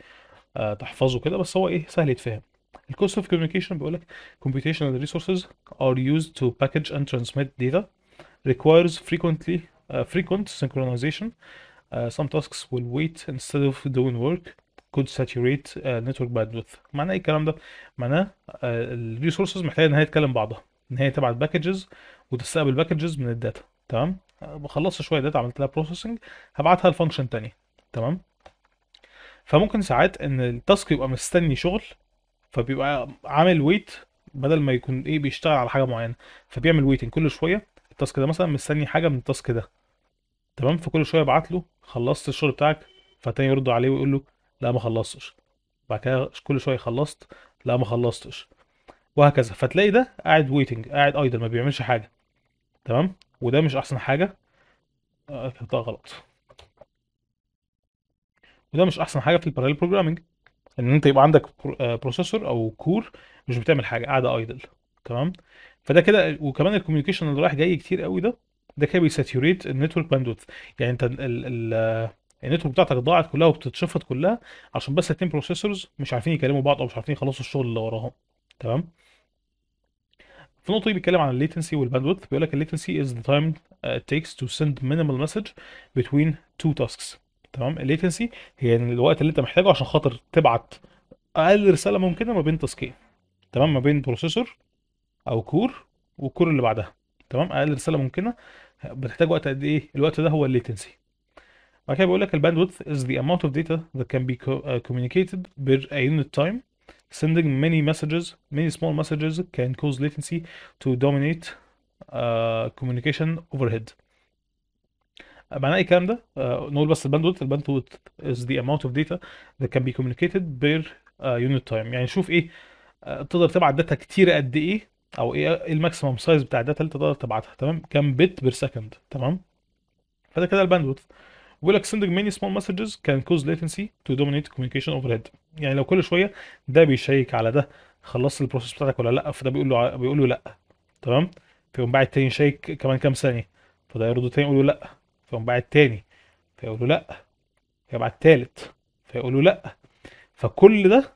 آه، تحفظه كده بس هو ايه سهل يتفهم الكوست اوف كوميونيكيشن بيقول لك computational resources are used to package and transmit data requires frequently uh, frequent synchronization uh, some tasks will wait instead of doing work could saturate uh, network bandwidth معنى ايه الكلام ده معناه ال resources محتاجه ان هي تكلم بعضها ان هي تبعت باكجز وتستقبل باكجز من الداتا تمام خلصت شويه داتا عملت لها processing هبعتها لفانكشن تانية تمام فممكن ساعات ان التاسك يبقى مستني شغل فبيبقى عامل ويت بدل ما يكون ايه بيشتغل على حاجه معينه فبيعمل ويتنج كل شويه التاسك ده مثلا مستني حاجه من التاسك ده تمام فكل شويه يبعت له خلصت الشغل بتاعك فالتاني يرد عليه ويقول له لا ما خلصتش بعد كده كل شويه خلصت لا ما خلصتش وهكذا فتلاقي ده قاعد ويتنج قاعد ايدل ما بيعملش حاجه تمام وده مش احسن حاجه كتبتها آه، غلط وده مش احسن حاجه في البارال بروجرامنج ان انت يبقى عندك بروسيسور آه، او كور مش بتعمل حاجه قاعده ايدل تمام فده كده وكمان الكوميونيكيشن اللي رايح جاي كتير قوي ده ده كده بيساتيوريت النتورك باندوث يعني انت النتورك آه، بتاعتك ضاعت كلها وبتتشفط كلها عشان بس اتنين بروسيسورز مش عارفين يكلموا بعض او مش عارفين يخلصوا الشغل اللي وراهم تمام في نقطه دي بيتكلم عن الليتنسي والباندوث بيقول لك الليتنسي از ذا تايم تيكس تو سند مينيمال مسج بتوين تو تاسكس تمام الليتنسي هي الوقت اللي انت محتاجه عشان خاطر تبعت اقل رساله ممكنه ما بين تاسكين تمام ما بين بروسيسور او كور والكور اللي بعدها تمام اقل رساله ممكنه بتحتاج وقت قد ايه الوقت ده هو الليتنسي بعد كده بيقول لك الباندويث is the amount of data that can be آه، communicated per a unit time sending many messages many small messages can cause latency to dominate uh, communication overhead معناه ايه الكلام ده؟ آه، نقول بس الباندويت الباندويت is the amount of data that can be communicated per آه، unit time يعني شوف ايه آه، تقدر تبعت داتا كتير قد ايه او ايه, إيه الماكسيمم سايز بتاع الداتا اللي تقدر تبعتها تمام كام بت بير سكند تمام فده كده الباندويت بيقول لك sending many small messages can cause latency to dominate communication overhead يعني لو كل شويه ده بيشيك على ده خلصت البروسيس بتاعتك ولا لا فده بيقول له بيقول له لا تمام فيقوم باعت تاني شيك كمان كام ثانيه فده يرد تاني يقول له لا فيقوم باعت تاني فيقولوا لا فيبعت تالت فيقولوا لا فكل ده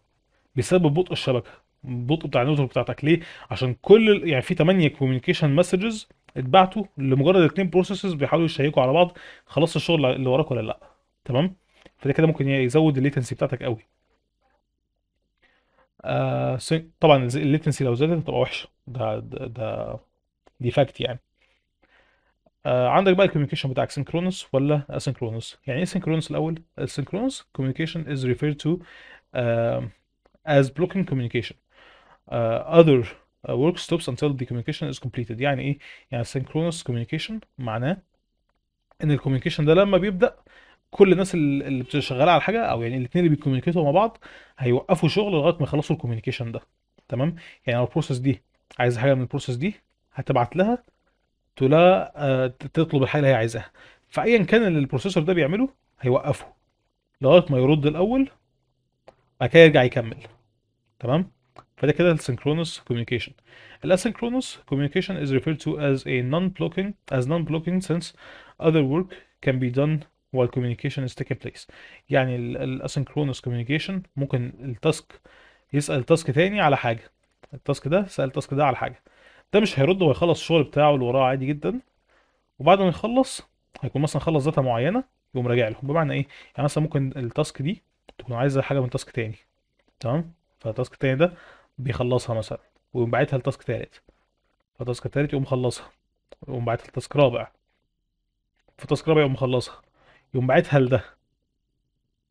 بسبب بطء الشبكه البطء بتاع النتورك بتاعتك ليه عشان كل يعني في 8 كوميونيكيشن مسجز اتبعتوا لمجرد اتنين بروسيسز بيحاولوا يشيكوا على بعض خلاص الشغل اللي وراك ولا لا تمام فده كده ممكن يزود الليتنسي بتاعتك قوي آه طبعا الليتنسي لو زادت هتبقى وحشه ده ده, ده دي فاكت يعني آه عندك بقى الكوميونيكيشن بتاعك سينكرونس ولا اسynchronous يعني ايه سينكرونس الاول السينكرونس communication is referred to از as blocking communication ورك آه، other انتل آه، work stops until the communication is completed يعني ايه يعني synchronous communication معناه ان الكوميونيكيشن ده لما بيبدا كل الناس اللي شغاله على حاجه او يعني الاثنين اللي بيكوميونيكيتوا مع بعض هيوقفوا شغل لغايه ما يخلصوا الكوميونيكيشن ده تمام يعني لو البروسيس دي عايز حاجه من البروسيس دي هتبعت لها تلا آه، تطلب الحاجه اللي هي عايزاها فايا كان اللي البروسيسور ده بيعمله هيوقفه لغايه ما يرد الاول بعد كده يرجع يكمل تمام فده كده السنكرونس communication الاسنكرونس communication is referred to as a non-blocking as non-blocking since other work can be done while communication is taking place يعني الاسنكرونس communication ممكن التاسك يسأل تاسك تاني على حاجة التاسك ده سأل تاسك ده على حاجة ده مش هيرد وهيخلص الشغل بتاعه اللي وراه عادي جدا وبعد ما يخلص هيكون مثلا خلص داتا معينه يقوم راجع لهم بمعنى ايه يعني مثلا ممكن التاسك دي تكون عايزه حاجه من تاسك تاني تمام فالتاسك التاني ده بيخلصها مثلا ويقوم باعتها لتاسك تالت فالتاسك التالت يقوم مخلصها يقوم باعتها لتاسك رابع فالتاسك الرابع يقوم مخلصها يقوم باعتها لده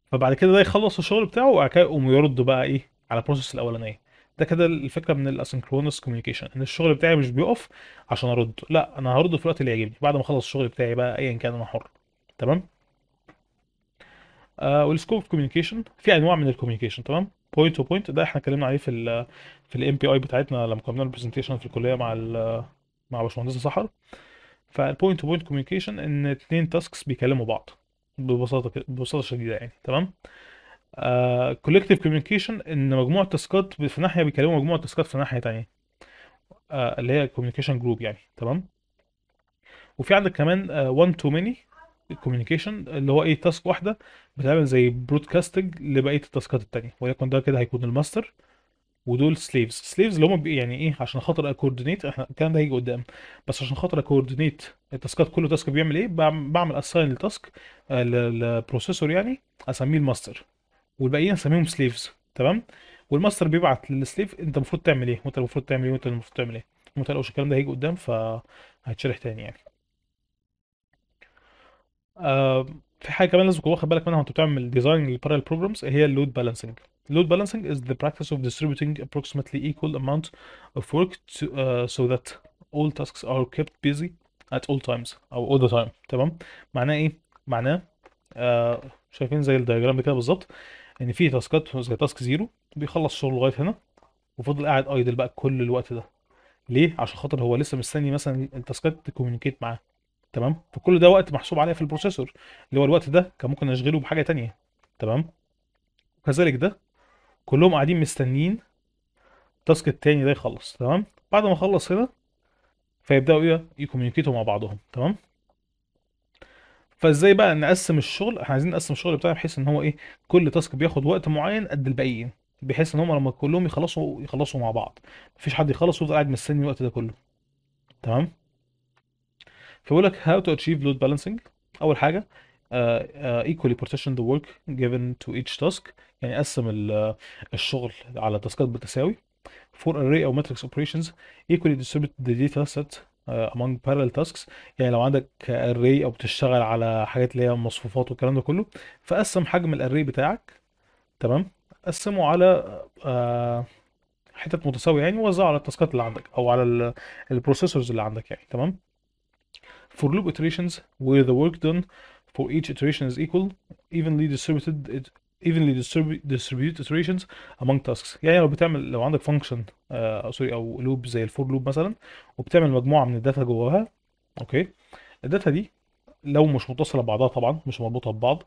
فبعد كده ده يخلص الشغل بتاعه وبعد كده يقوم يرد بقى ايه على البروسيس الاولانيه ده كده الفكره من الاسنكرونس كوميونيكيشن ان الشغل بتاعي مش بيقف عشان ارد لا انا هرد في الوقت اللي يعجبني بعد ما اخلص الشغل بتاعي بقى ايا كان انا حر تمام آه والسكوب اوف كوميونيكيشن في انواع من الكوميونيكيشن تمام بوينت تو بوينت ده احنا اتكلمنا عليه في الـ في الام بي اي بتاعتنا لما كنا بنعمل برزنتيشن في الكليه مع الـ مع باشمهندس سحر فالبوينت تو بوينت كوميونيكيشن ان اتنين تاسكس بيكلموا بعض ببساطه كده ببساطه شديده يعني تمام كولكتيف آه، كوميونيكيشن ان مجموعه تاسكات في ناحيه بيكلموا مجموعه تاسكات في ناحيه ثانيه آه، اللي هي كوميونيكيشن جروب يعني تمام وفي عندك كمان وان تو ميني كوميونيكيشن اللي هو ايه تاسك واحده بتعمل زي برودكاستنج لبقيه التاسكات التانيه ولكن ده كده هيكون الماستر ودول سليفز سليفز اللي هم يعني ايه عشان خاطر اكوردينيت احنا الكلام ده هيجي قدام بس عشان خاطر اكوردينيت التاسكات كل تاسك بيعمل ايه بعمل اساين آه، للتاسك للبروسيسور يعني اسميه الماستر والباقيين نسميهم سليفز تمام والماستر بيبعت للسليف انت المفروض تعمل ايه وانت المفروض تعمل ايه وانت المفروض تعمل ايه ما تلاقوش الكلام ده هيجي قدام فهيتشرح تاني يعني آه في حاجه كمان لازم تكون واخد بالك منها وانت بتعمل ديزاين للبارال بروجرامز هي اللود بالانسنج load balancing is the practice of distributing approximately equal amount of work to, uh, so that all tasks are kept busy at all times او all the time تمام معناه ايه معناه آه شايفين زي الدياجرام كده بالظبط ان في تاسكات زي تاسك زيرو بيخلص شغله لغايه هنا وفضل قاعد ايدل بقى كل الوقت ده ليه عشان خاطر هو لسه مستني مثلا التاسكات تكومينيكيت معاه تمام فكل ده وقت محسوب عليه في البروسيسور اللي هو الوقت ده كان ممكن اشغله بحاجه تانية تمام وكذلك ده كلهم قاعدين مستنيين التاسك التاني ده يخلص تمام بعد ما خلص هنا فيبداوا ايه يكومينيكيتوا مع بعضهم تمام فازاي بقى نقسم الشغل احنا عايزين نقسم الشغل بتاعنا بحيث ان هو ايه كل تاسك بياخد وقت معين قد الباقيين بحيث ان هم لما كلهم يخلصوا يخلصوا مع بعض مفيش حد يخلص ويفضل قاعد مستني الوقت ده كله تمام فبيقول لك هاو تو اتشيف لود بالانسنج اول حاجه ايكولي بارتيشن ذا ورك جيفن تو ايتش تاسك يعني قسم آه، الشغل على تاسكات بالتساوي فور اري او ماتريكس اوبريشنز ايكولي ديستريبيوت ذا داتا سيت آه، among parallel tasks يعني لو عندك array او بتشتغل على حاجات اللي هي مصفوفات والكلام ده كله فقسم حجم الاري بتاعك تمام قسمه على آه، حتت متساويه يعني وزعه على التاسكات اللي عندك او على البروسيسورز اللي عندك يعني تمام for loop iterations where the work done for each iteration is equal evenly distributed evenly distribute iterations among tasks يعني لو بتعمل لو عندك function فانكشن آه، سوري او loop زي الفور loop مثلا وبتعمل مجموعه من الداتا جواها اوكي الداتا دي لو مش متصله ببعضها طبعا مش مربوطه ببعض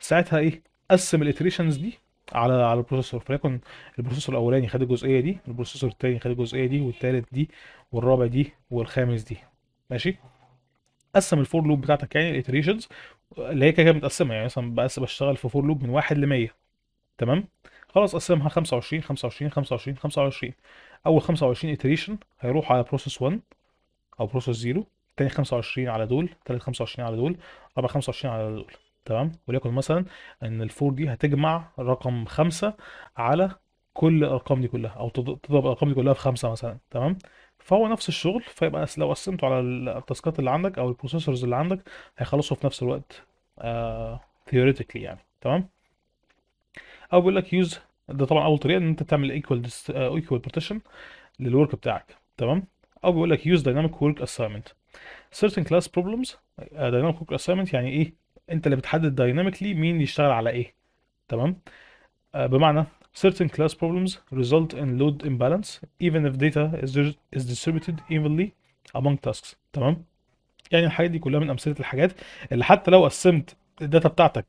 ساعتها ايه قسم الاتريشنز دي على على البروسيسور فليكن البروسيسور الاولاني خد الجزئيه دي البروسيسور الثاني خد الجزئيه دي والثالث دي والرابع دي والخامس دي ماشي قسم الفور لوب بتاعتك يعني الايتريشنز اللي هي كده كده متقسمه يعني مثلا بس بشتغل في فور لوب من 1 ل 100 تمام خلاص قسمها 25 25 25 25 اول 25 ايتريشن هيروح على بروسيس 1 او بروسيس 0 تاني 25 على دول تالت 25 على دول رابع 25 على دول تمام وليكن مثلا ان الفور دي هتجمع رقم 5 على كل الارقام دي كلها او تضرب الارقام دي كلها في خمسه مثلا تمام فهو نفس الشغل فيبقى لو قسمته على التاسكات اللي عندك او البروسيسورز اللي عندك هيخلصوا في نفس الوقت ثيوريتيكلي آه، uh, يعني تمام او بيقول لك يوز ده طبعا اول طريقه ان انت تعمل ايكوال ايكوال بارتيشن للورك بتاعك تمام او بيقول لك يوز دايناميك ورك اساينمنت certain class problems دايناميك آه، work assignment يعني ايه انت اللي بتحدد دايناميكلي مين يشتغل على ايه تمام آه، بمعنى Certain class problems result in load imbalance even if data is, is distributed evenly among tasks تمام يعني الحاجات دي كلها من امثله الحاجات اللي حتى لو قسمت الداتا بتاعتك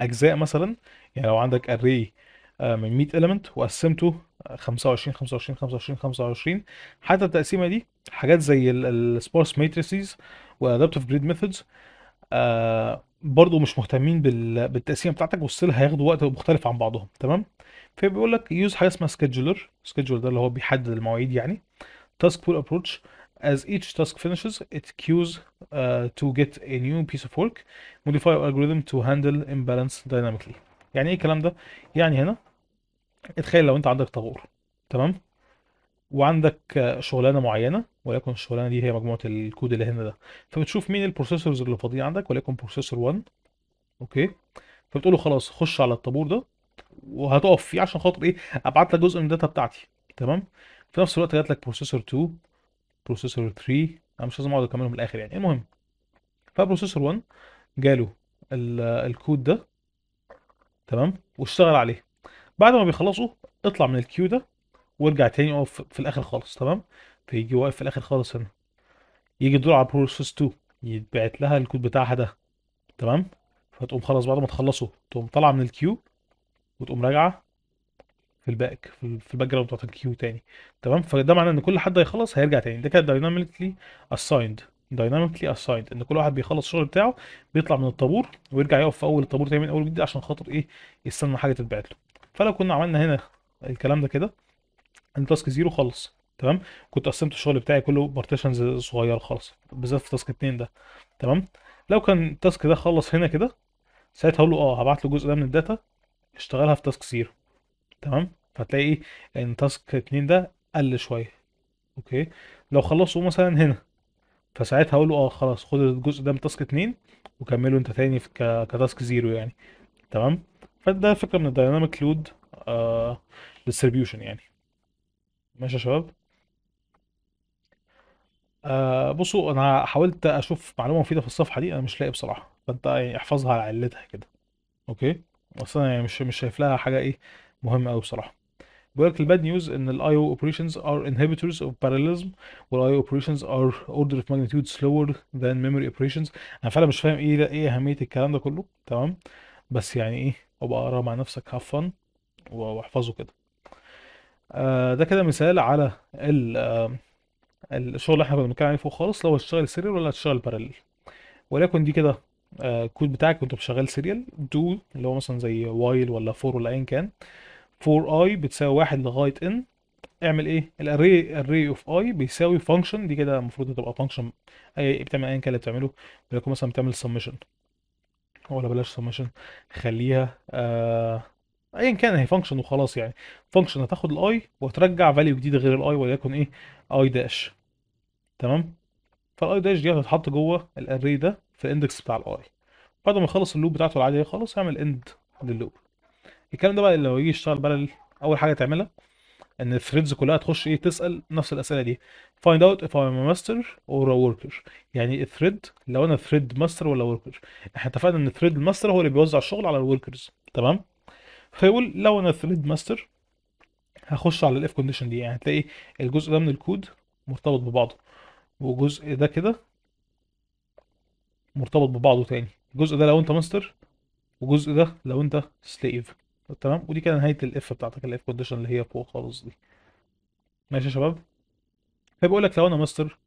اجزاء مثلا يعني لو عندك array آه، من 100 element وقسمته 25 25 25 25 حتى التقسيمه دي حاجات زي السبورس ماتريسز وادابتف جريد ميثودز برضه مش مهتمين بال... بالتقسيمه بتاعتك والسيل هياخدوا وقت مختلف عن بعضهم تمام فبيقول لك يوز حاجه اسمها سكيدجولر سكيدجولر ده اللي هو بيحدد المواعيد يعني تاسك بول ابروتش as each task finishes it queues uh, آه، to get a new piece of work modify your algorithm to handle imbalance dynamically يعني ايه الكلام ده يعني هنا اتخيل لو انت عندك طابور تمام وعندك شغلانه معينه وليكن الشغلانه دي هي مجموعه الكود اللي هنا ده فبتشوف مين البروسيسورز اللي فاضيين عندك وليكن بروسيسور 1 اوكي فبتقول له خلاص خش على الطابور ده وهتقف فيه عشان خاطر ايه ابعت لك جزء من الداتا بتاعتي تمام في نفس الوقت جات لك بروسيسور 2 بروسيسور 3 انا مش لازم اقعد اكملهم الاخر يعني المهم فبروسيسور 1 جاله الكود ده تمام واشتغل عليه بعد ما بيخلصوا اطلع من الكيو ده وارجع تاني اقف في الاخر خالص تمام فيجي واقف في الاخر خالص هنا يجي الدور على بروسيس 2 يتبعت لها الكود بتاعها ده تمام فتقوم خلاص بعد ما تخلصه تقوم طالعه من الكيو وتقوم راجعه في الباك في الباك جراوند بتاعت الكيو تاني تمام فده معناه ان كل حد هيخلص هيرجع تاني ده كده دايناميكلي اسايند دايناميكلي اسايند ان كل واحد بيخلص الشغل بتاعه بيطلع من الطابور ويرجع يقف في اول الطابور تاني من اول جديد عشان خاطر ايه يستنى حاجه تتبعت له فلو كنا عملنا هنا الكلام ده كده التاسك زيرو خلص تمام كنت قسمت الشغل بتاعي كله بارتيشنز صغيره خالص بالذات في تاسك 2 ده تمام لو كان التاسك ده خلص هنا كده ساعتها هقول له اه هبعت له جزء ده من الداتا اشتغلها في تاسك 0 تمام فتلاقي ايه ان تاسك 2 ده قل شويه اوكي لو خلصوا مثلا هنا فساعتها هقول له اه خلاص خد الجزء ده من تاسك 2 وكمله انت تاني في كتاسك 0 يعني تمام فده فكره من الدايناميك لود ديستريبيوشن آه، يعني ماشي يا شباب آه بصوا انا حاولت اشوف معلومه مفيده في الصفحه دي انا مش لاقي بصراحه فانت يعني احفظها على علتها كده اوكي اصل انا يعني مش مش شايف لها حاجه ايه مهمه قوي بصراحه بيقول لك الباد نيوز ان الاي او اوبريشنز ار انهبيتورز اوف باراليزم والاي او اوبريشنز ار اوردر اوف ماجنتيود سلوور ذان ميموري اوبريشنز انا فعلا مش فاهم ايه ده ايه اهميه الكلام ده كله تمام بس يعني ايه ابقى اقرا مع نفسك هاف فن واحفظه كده آه ده كده مثال على ال الشغل اللي احنا كنا بنتكلم عليه فوق خالص لو هتشتغل سيريال ولا هتشتغل بارلل ولكن دي كده آه، الكود بتاعك وانت شغال سيريال دو اللي هو مثلا زي وايل ولا فور ولا ايا كان فور اي بتساوي واحد لغايه ان اعمل ايه الاري الاري اوف اي بيساوي فانكشن دي كده المفروض تبقى فانكشن اي بتعمل ايا كان اللي بتعمله ولكن مثلا بتعمل سمشن ولا بلاش سمشن خليها آه ايا كان هي فانكشن وخلاص يعني فانكشن هتاخد الاي وترجع فاليو جديده غير الاي وليكن ايه اي داش تمام فالاي داش دي هتتحط جوه الاري ده في الاندكس بتاع الاي بعد ما يخلص اللوب بتاعته العاديه خالص هعمل اند لللوب الكلام ده بقى لو يجي يشتغل بقى اول حاجه تعملها ان الثريدز كلها تخش ايه تسال نفس الاسئله دي فايند اوت اف ايم ماستر اور وركر يعني ايه يعني الثريد لو انا ثريد ماستر ولا وركر احنا اتفقنا ان الثريد الماستر هو اللي بيوزع الشغل على الوركرز تمام فيقول لو انا ثريد ماستر هخش على الاف كونديشن دي يعني هتلاقي الجزء ده من الكود مرتبط ببعضه وجزء ده كده مرتبط ببعضه تاني الجزء ده لو انت ماستر وجزء ده لو انت سليف تمام ودي كده نهايه الاف بتاعتك الاف كونديشن اللي هي فوق خالص دي ماشي يا شباب فبيقول طيب لك لو انا ماستر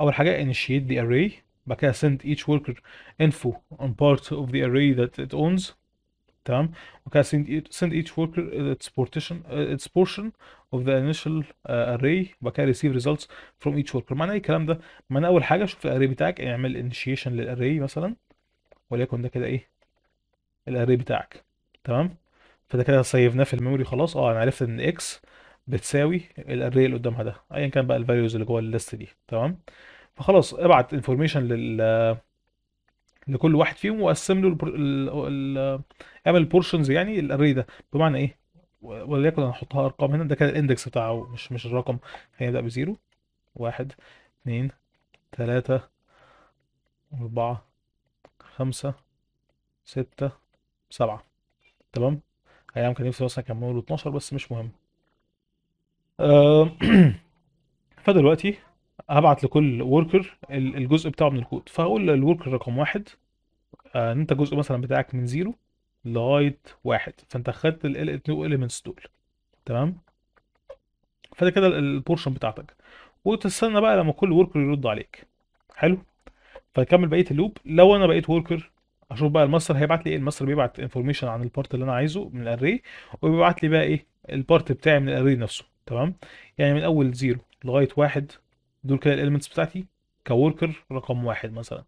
اول حاجه initiate the array بعد كده send each worker info on part of the array that it owns تمام وكان send each worker uh, its portion uh, its portion of the initial uh, array وبعد كده receive results from each worker معنى ايه الكلام ده؟ معنى اول حاجه شوف الاري بتاعك اعمل initiation للاري مثلا وليكن ده كده ايه الاري بتاعك تمام فده كده سيفناه في الميموري خلاص اه انا عرفت ان اكس بتساوي الاري اللي قدامها ده ايا كان بقى الفاليوز اللي جوه الليست دي تمام فخلاص ابعت انفورميشن لل لكل واحد فيهم وقسم له ال... اعمل بورشنز يعني الاري ده بمعنى ايه وليكن هنحطها ارقام هنا ده كده الاندكس بتاعه مش مش الرقم هيبدا بزيرو واحد اتنين تلاتة أربعة خمسة ستة سبعة تمام أيام نعم، كان نفسي مثلا أكمله 12 بس مش مهم آه، فدلوقتي هبعت لكل وركر الجزء بتاعه من الكود فهقول للوركر رقم واحد آه، ان انت جزء مثلا بتاعك من زيرو لغايه واحد فانت خدت ال اتنين elements دول تمام فده كده البورشن بتاعتك وتستنى بقى لما كل وركر يرد عليك حلو فكمل بقيه اللوب لو انا بقيت وركر اشوف بقى الماستر هيبعت لي ايه الماستر بيبعت انفورميشن عن البارت اللي انا عايزه من الاري وبيبعت لي بقى ايه البارت بتاعي من الاري نفسه تمام يعني من اول زيرو لغايه واحد دول كده الاليمنتس بتاعتي كوركر رقم واحد مثلا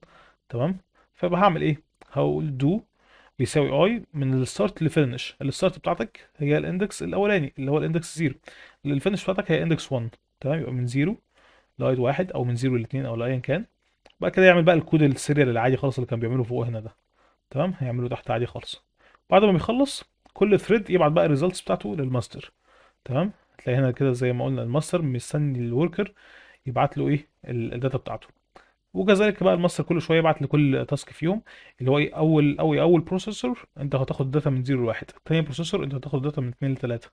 تمام فبعمل ايه هقول دو بيساوي اي من الستارت لفينش الستارت بتاعتك هي الاندكس الاولاني اللي هو الاندكس 0 الفينش بتاعتك هي اندكس 1 تمام يبقى من 0 لغايه واحد او من 0 ل 2 او لايا كان بعد كده يعمل بقى الكود السيريال العادي خالص اللي كان بيعمله فوق هنا ده تمام هيعمله تحت عادي خالص بعد ما بيخلص كل ثريد يبعت بقى الريزلتس بتاعته للماستر تمام هتلاقي هنا كده زي ما قلنا الماستر مستني الوركر يبعت له ايه الداتا بتاعته وكذلك بقى الماستر كل شويه يبعت لكل تاسك فيهم اللي هو ايه اول اول اول بروسيسور انت هتاخد داتا من 0 ل 1 تاني بروسيسور انت هتاخد داتا من 2 ل 3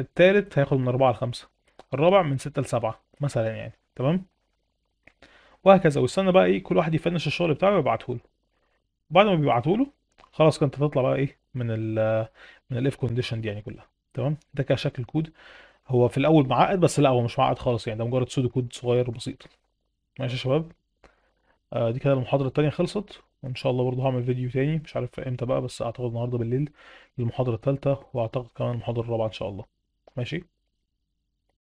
الثالث هياخد من 4 ل 5 الرابع من 6 ل 7 مثلا يعني تمام وهكذا واستنى بقى ايه كل واحد يفنش الشغل بتاعه ويبعته له بعد ما بيبعته له خلاص كنت تطلع بقى ايه من الـ من الاف كونديشن دي يعني كلها تمام ده كشكل كود هو في الاول معقد بس لا هو مش معقد خالص يعني ده مجرد سودو كود صغير وبسيط ماشي يا شباب آه دي كده المحاضره التانية خلصت وان شاء الله برضه هعمل فيديو تاني مش عارف امتى بقى بس اعتقد النهارده بالليل للمحاضرة التالتة واعتقد كمان المحاضره الرابعه ان شاء الله ماشي